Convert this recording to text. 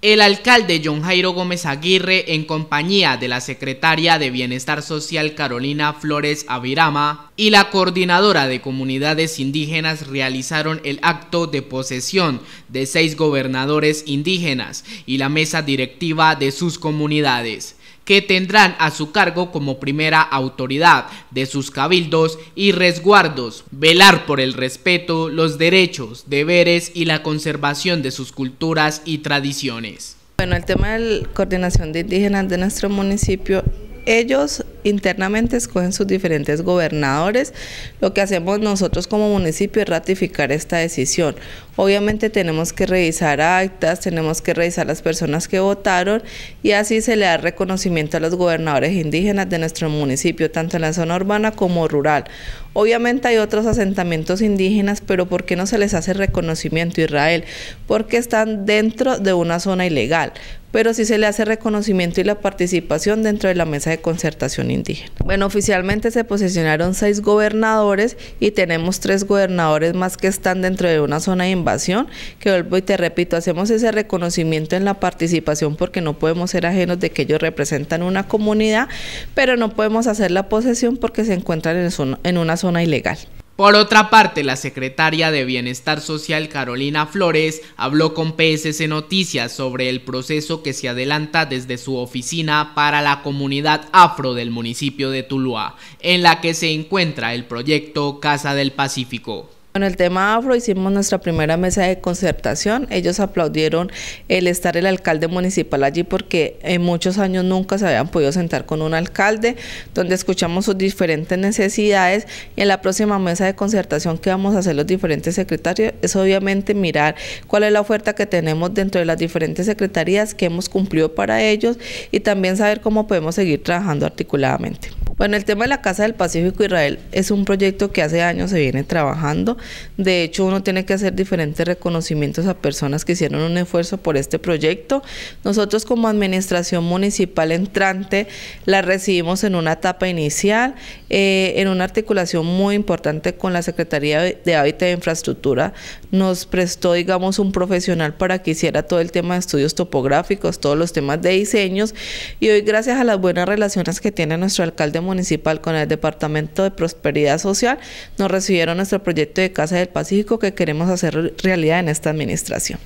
El alcalde John Jairo Gómez Aguirre, en compañía de la secretaria de Bienestar Social Carolina Flores Avirama y la coordinadora de comunidades indígenas, realizaron el acto de posesión de seis gobernadores indígenas y la mesa directiva de sus comunidades que tendrán a su cargo como primera autoridad de sus cabildos y resguardos, velar por el respeto, los derechos, deberes y la conservación de sus culturas y tradiciones. Bueno, el tema de la coordinación de indígenas de nuestro municipio, ellos internamente escogen sus diferentes gobernadores. Lo que hacemos nosotros como municipio es ratificar esta decisión. Obviamente tenemos que revisar actas, tenemos que revisar las personas que votaron y así se le da reconocimiento a los gobernadores indígenas de nuestro municipio, tanto en la zona urbana como rural. Obviamente hay otros asentamientos indígenas, pero ¿por qué no se les hace reconocimiento Israel? Porque están dentro de una zona ilegal, pero sí se le hace reconocimiento y la participación dentro de la mesa de concertación indígena. Bueno, oficialmente se posicionaron seis gobernadores y tenemos tres gobernadores más que están dentro de una zona de invasión, que vuelvo y te repito, hacemos ese reconocimiento en la participación porque no podemos ser ajenos de que ellos representan una comunidad, pero no podemos hacer la posesión porque se encuentran en una zona ilegal. Por otra parte, la secretaria de Bienestar Social Carolina Flores habló con PSC Noticias sobre el proceso que se adelanta desde su oficina para la comunidad afro del municipio de Tuluá, en la que se encuentra el proyecto Casa del Pacífico. Con el tema afro hicimos nuestra primera mesa de concertación. Ellos aplaudieron el estar el alcalde municipal allí porque en muchos años nunca se habían podido sentar con un alcalde, donde escuchamos sus diferentes necesidades y en la próxima mesa de concertación que vamos a hacer los diferentes secretarios es obviamente mirar cuál es la oferta que tenemos dentro de las diferentes secretarías que hemos cumplido para ellos y también saber cómo podemos seguir trabajando articuladamente. Bueno, el tema de la Casa del Pacífico Israel es un proyecto que hace años se viene trabajando. De hecho, uno tiene que hacer diferentes reconocimientos a personas que hicieron un esfuerzo por este proyecto. Nosotros como administración municipal entrante la recibimos en una etapa inicial, eh, en una articulación muy importante con la Secretaría de Hábitat e Infraestructura. Nos prestó, digamos, un profesional para que hiciera todo el tema de estudios topográficos, todos los temas de diseños y hoy gracias a las buenas relaciones que tiene nuestro alcalde Municipal con el Departamento de Prosperidad Social nos recibieron nuestro proyecto de Casa del Pacífico que queremos hacer realidad en esta administración.